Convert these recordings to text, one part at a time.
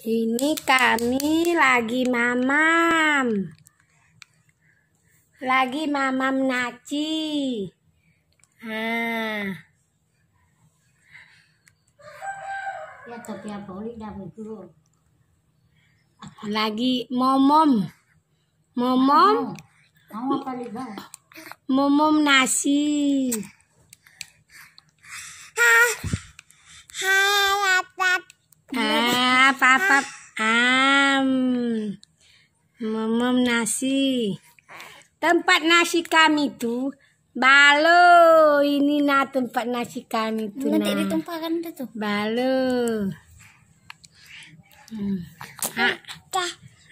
Ini kami lagi mamam. Lagi mamam naci. Ah. Ya tapi apa Lagi momom. Momom. Momom nasi. Hai, ah papa am memem nasi tempat nasi kami tuh balo ini nah tempat nasi kami tuh Nanti di dah tuh balo hmm. ah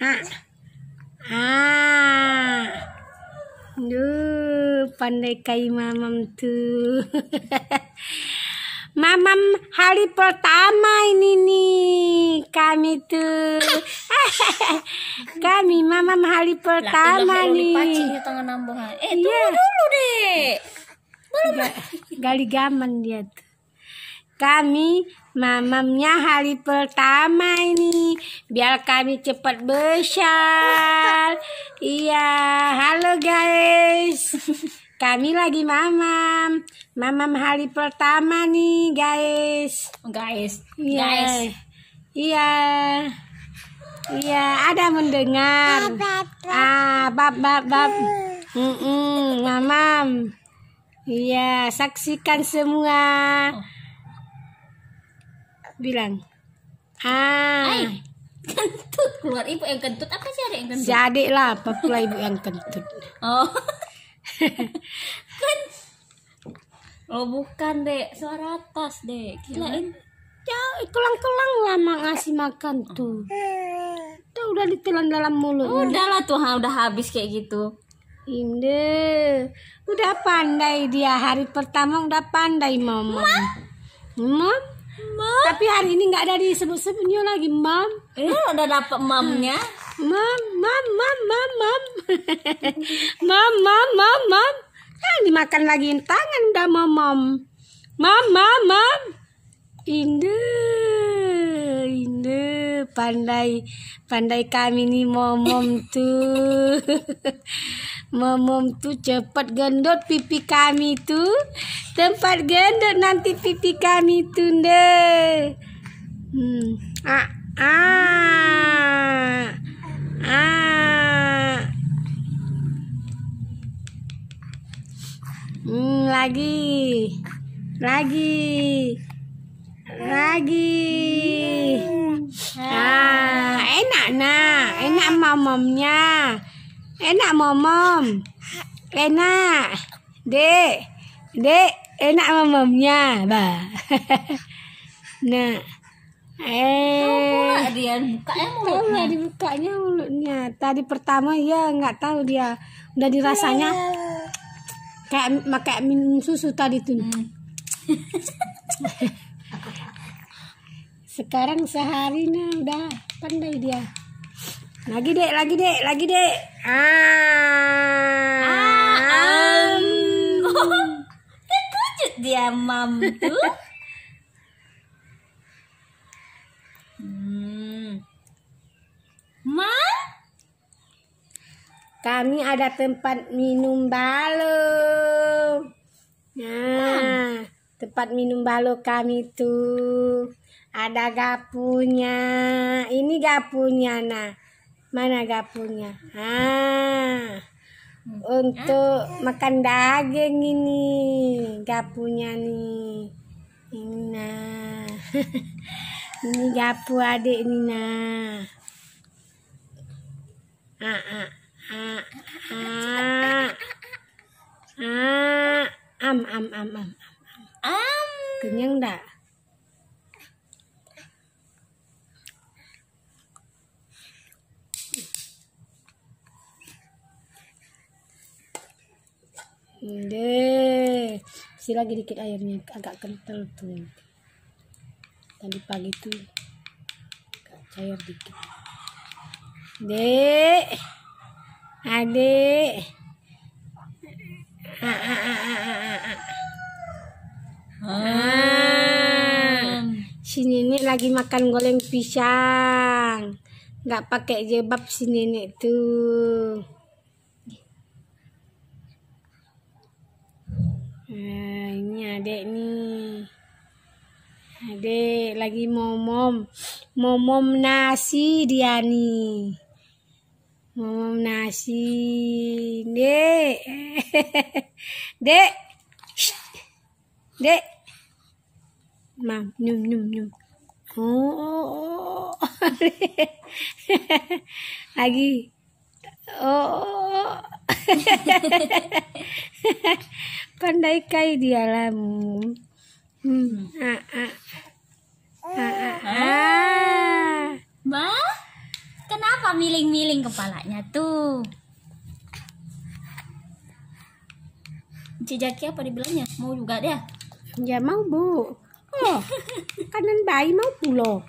ah ah Duh, pandai kai mamam tuh mamam hari pertama ini nih kami tuh kami mamam hari pertama Laki -laki nih eh tunggu yeah. dulu deh belum gali gaman dia tuh kami mamamnya hari pertama ini biar kami cepat besar iya halo guys Kami lagi mamam. Mamam hari pertama nih, guys. Guys. Iya. Guys. Iya. Iya, ada mendengar. Ah, bab bab bab. Mm mamam. Iya, saksikan semua. Bilang. Ah. kentut keluar ibu yang kentut apa sih ada yang kentut jadi lah pula ibu yang kentut oh kan lo oh, bukan dek suara atas dek kirain nah, ya kelang-kelang lama ngasih makan tuh tuh udah ditelan dalam mulut udah lah tuh udah habis kayak gitu Inde, udah pandai dia hari pertama udah pandai mama. Ma? Mama? Mom? Tapi hari ini nggak ada disebut-sebutnya lagi, Mam. Eh, udah dapat mamnya. Mam, mam, mam, mam, mam. mam, mam, mam, mam. Ah, dimakan lagi tangan dah mam, mam. Mam, mam, mam. Indah, indah. Pandai, pandai kami nih tu tuh. mom tuh cepat gendut pipi kami tuh. Tempat gendut nanti pipi kami tuh deh. Hmm. Ah, ah. lagi lagi lagi nah enak nah enak momomnya enak momom enak dek dek enak momomnya bah nah eh dia bukanya ya dibukanya mulutnya tadi pertama ya nggak tahu dia udah dirasanya iya kayak pakai minum susu tadi tuh hmm. sekarang seharinya udah pandai dia lagi dek lagi dek lagi dek ah, ah um. terkejut dia mam tuh Kami ada tempat minum balo Nah, tempat minum balo kami tuh ada gapunya. Ini gapunya nah. Mana gapunya? Ah. Untuk makan daging ini gapunya nih. Ini nah. ini gapu adik ini nah. Ah, ah am am am am am kenyang dah deh si lagi dikit airnya agak kental tuh tadi pagi tuh agak cair dikit deh adik ah, ah, ah, si nenek lagi makan goreng pisang nggak pakai jebab si nenek tuh nah, ini adek nih adek lagi momom momom nasi dia nih ngomong nasi dek dek dek mam nyum nyum nyum oh, oh, oh. lagi oh, oh, oh. pandai kai dia lah hmm. ah, ah. ah. miling-miling kepalanya tuh jejaknya apa dibilangnya mau juga dia ya mau bu oh kanan bayi mau pulo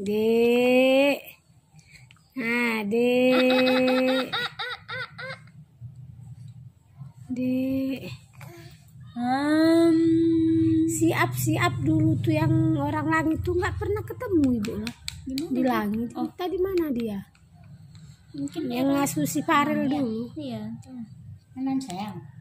dek nah dek siap dulu tuh yang orang langit tuh nggak pernah ketemu ibu ya. di langit oh. kita di mana dia mungkin yang ngasuh si Farel iya, dulu iya teman sayang